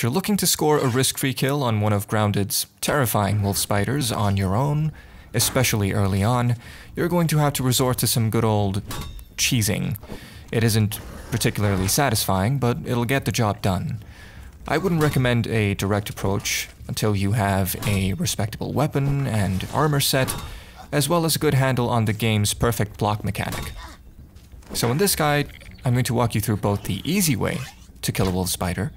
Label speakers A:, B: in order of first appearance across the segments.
A: if you're looking to score a risk-free kill on one of Grounded's terrifying wolf spiders on your own, especially early on, you're going to have to resort to some good old cheesing. It isn't particularly satisfying, but it'll get the job done. I wouldn't recommend a direct approach until you have a respectable weapon and armor set, as well as a good handle on the game's perfect block mechanic. So in this guide, I'm going to walk you through both the easy way to kill a wolf spider,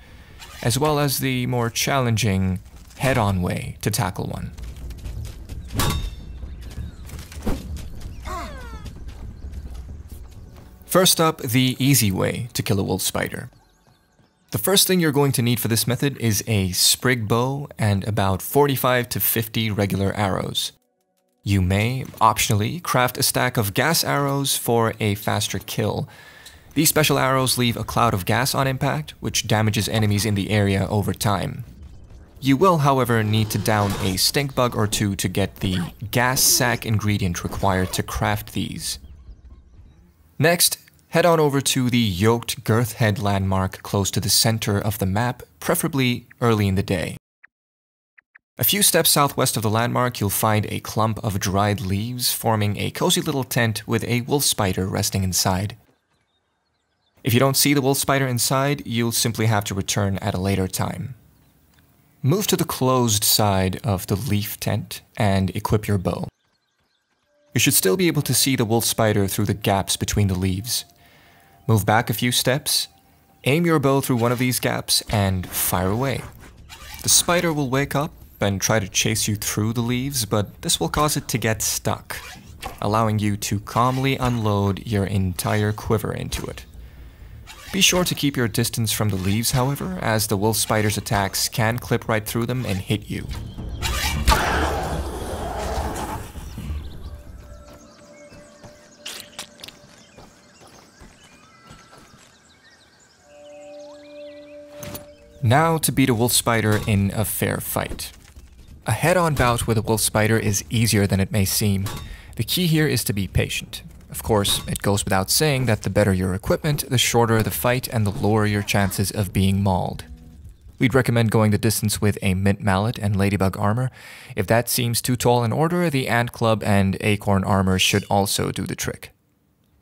A: as well as the more challenging head on way to tackle one. First up, the easy way to kill a wolf spider. The first thing you're going to need for this method is a sprig bow and about 45 to 50 regular arrows. You may, optionally, craft a stack of gas arrows for a faster kill, these special arrows leave a cloud of gas on impact, which damages enemies in the area over time. You will, however, need to down a stink bug or two to get the gas sack ingredient required to craft these. Next, head on over to the Yoked Girth Head landmark close to the center of the map, preferably early in the day. A few steps southwest of the landmark, you'll find a clump of dried leaves forming a cozy little tent with a wolf spider resting inside. If you don't see the wolf spider inside, you'll simply have to return at a later time. Move to the closed side of the leaf tent and equip your bow. You should still be able to see the wolf spider through the gaps between the leaves. Move back a few steps, aim your bow through one of these gaps, and fire away. The spider will wake up and try to chase you through the leaves, but this will cause it to get stuck, allowing you to calmly unload your entire quiver into it. Be sure to keep your distance from the leaves, however, as the wolf spider's attacks can clip right through them and hit you. Now to beat a wolf spider in a fair fight. A head-on bout with a wolf spider is easier than it may seem. The key here is to be patient. Of course, it goes without saying that the better your equipment, the shorter the fight and the lower your chances of being mauled. We'd recommend going the distance with a mint mallet and ladybug armor. If that seems too tall an order, the ant club and acorn armor should also do the trick.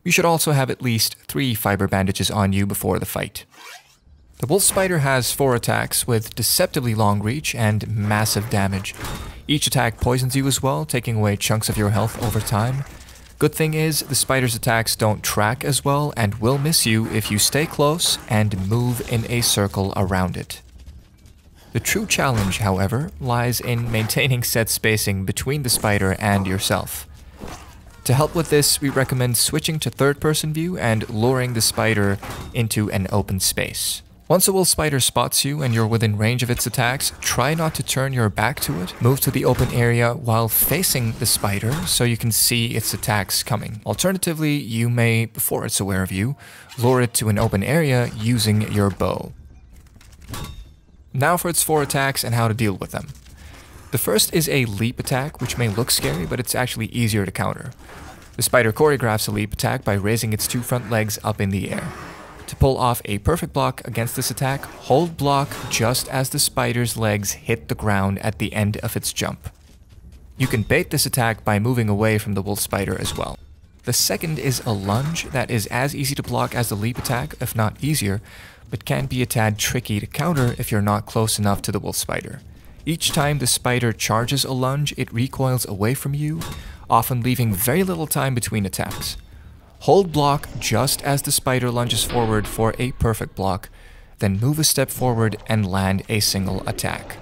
A: You should also have at least three fiber bandages on you before the fight. The wolf spider has four attacks with deceptively long reach and massive damage. Each attack poisons you as well, taking away chunks of your health over time. Good thing is, the spider's attacks don't track as well and will miss you if you stay close and move in a circle around it. The true challenge, however, lies in maintaining set spacing between the spider and yourself. To help with this, we recommend switching to third person view and luring the spider into an open space. Once a wolf spider spots you and you're within range of its attacks, try not to turn your back to it. Move to the open area while facing the spider so you can see its attacks coming. Alternatively, you may, before it's aware of you, lure it to an open area using your bow. Now for its four attacks and how to deal with them. The first is a leap attack, which may look scary, but it's actually easier to counter. The spider choreographs a leap attack by raising its two front legs up in the air. To pull off a perfect block against this attack, hold block just as the spider's legs hit the ground at the end of its jump. You can bait this attack by moving away from the wolf spider as well. The second is a lunge that is as easy to block as the leap attack, if not easier, but can be a tad tricky to counter if you're not close enough to the wolf spider. Each time the spider charges a lunge, it recoils away from you, often leaving very little time between attacks. Hold block just as the spider lunges forward for a perfect block, then move a step forward and land a single attack.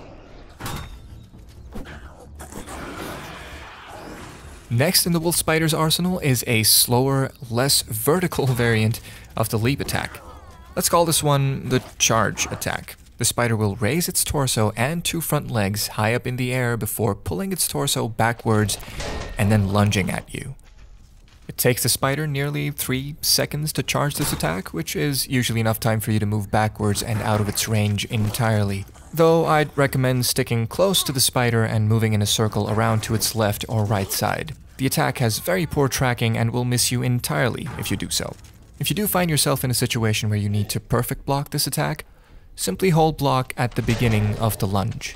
A: Next in the wolf spider's arsenal is a slower, less vertical variant of the leap attack. Let's call this one the charge attack. The spider will raise its torso and two front legs high up in the air before pulling its torso backwards and then lunging at you. It takes the spider nearly 3 seconds to charge this attack, which is usually enough time for you to move backwards and out of its range entirely. Though I'd recommend sticking close to the spider and moving in a circle around to its left or right side. The attack has very poor tracking and will miss you entirely if you do so. If you do find yourself in a situation where you need to perfect block this attack, simply hold block at the beginning of the lunge.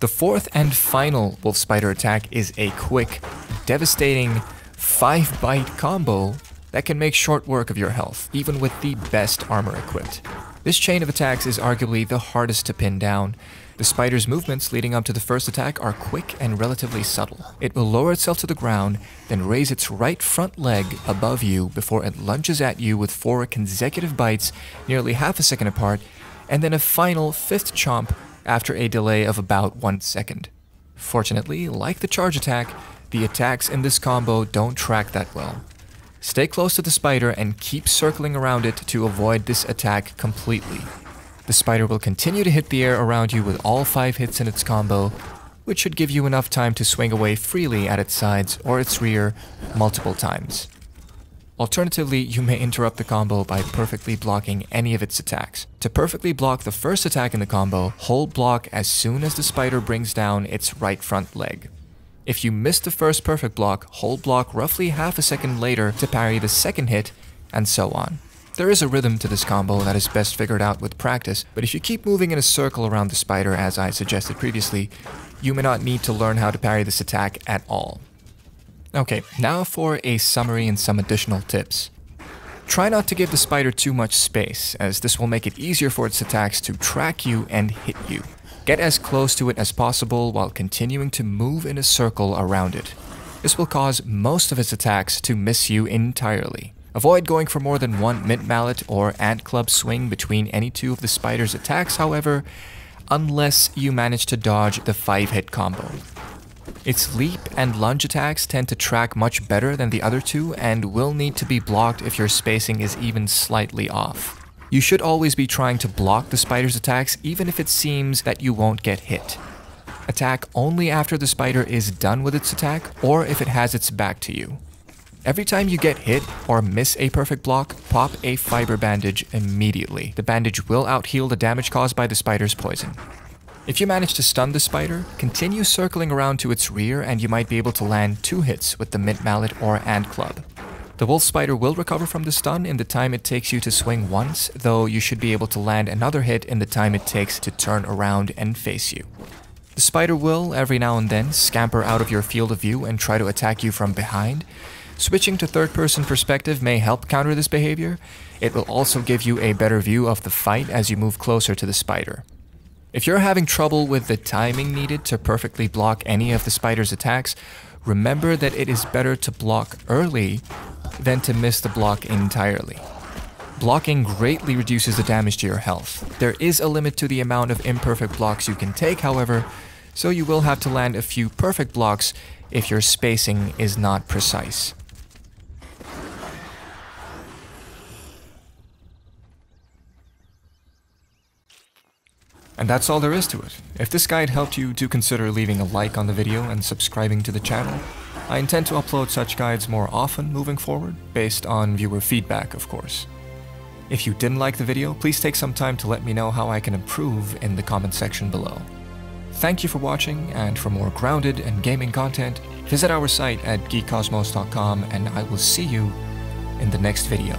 A: The fourth and final wolf spider attack is a quick, devastating, 5 bite combo that can make short work of your health, even with the best armor equipped. This chain of attacks is arguably the hardest to pin down. The spider's movements leading up to the first attack are quick and relatively subtle. It will lower itself to the ground, then raise its right front leg above you before it lunges at you with four consecutive bites, nearly half a second apart, and then a final fifth chomp after a delay of about one second. Fortunately, like the charge attack, the attacks in this combo don't track that well. Stay close to the spider and keep circling around it to avoid this attack completely. The spider will continue to hit the air around you with all 5 hits in its combo, which should give you enough time to swing away freely at its sides or its rear multiple times. Alternatively, you may interrupt the combo by perfectly blocking any of its attacks. To perfectly block the first attack in the combo, hold block as soon as the spider brings down its right front leg. If you miss the first perfect block, hold block roughly half a second later to parry the second hit, and so on. There is a rhythm to this combo that is best figured out with practice, but if you keep moving in a circle around the spider as I suggested previously, you may not need to learn how to parry this attack at all. Okay, now for a summary and some additional tips. Try not to give the spider too much space, as this will make it easier for its attacks to track you and hit you. Get as close to it as possible while continuing to move in a circle around it. This will cause most of its attacks to miss you entirely. Avoid going for more than one mint mallet or ant club swing between any two of the spider's attacks, however, unless you manage to dodge the 5 hit combo. Its leap and lunge attacks tend to track much better than the other two and will need to be blocked if your spacing is even slightly off. You should always be trying to block the spider's attacks even if it seems that you won't get hit. Attack only after the spider is done with its attack or if it has its back to you. Every time you get hit or miss a perfect block, pop a fiber bandage immediately. The bandage will outheal the damage caused by the spider's poison. If you manage to stun the spider, continue circling around to its rear and you might be able to land two hits with the mint mallet or ant club. The wolf spider will recover from the stun in the time it takes you to swing once, though you should be able to land another hit in the time it takes to turn around and face you. The spider will, every now and then, scamper out of your field of view and try to attack you from behind. Switching to third person perspective may help counter this behavior. It will also give you a better view of the fight as you move closer to the spider. If you're having trouble with the timing needed to perfectly block any of the spider's attacks, remember that it is better to block early than to miss the block entirely. Blocking greatly reduces the damage to your health. There is a limit to the amount of imperfect blocks you can take, however, so you will have to land a few perfect blocks if your spacing is not precise. And that's all there is to it. If this guide helped you, do consider leaving a like on the video and subscribing to the channel. I intend to upload such guides more often moving forward, based on viewer feedback, of course. If you didn't like the video, please take some time to let me know how I can improve in the comment section below. Thank you for watching, and for more grounded and gaming content, visit our site at geekcosmos.com and I will see you in the next video.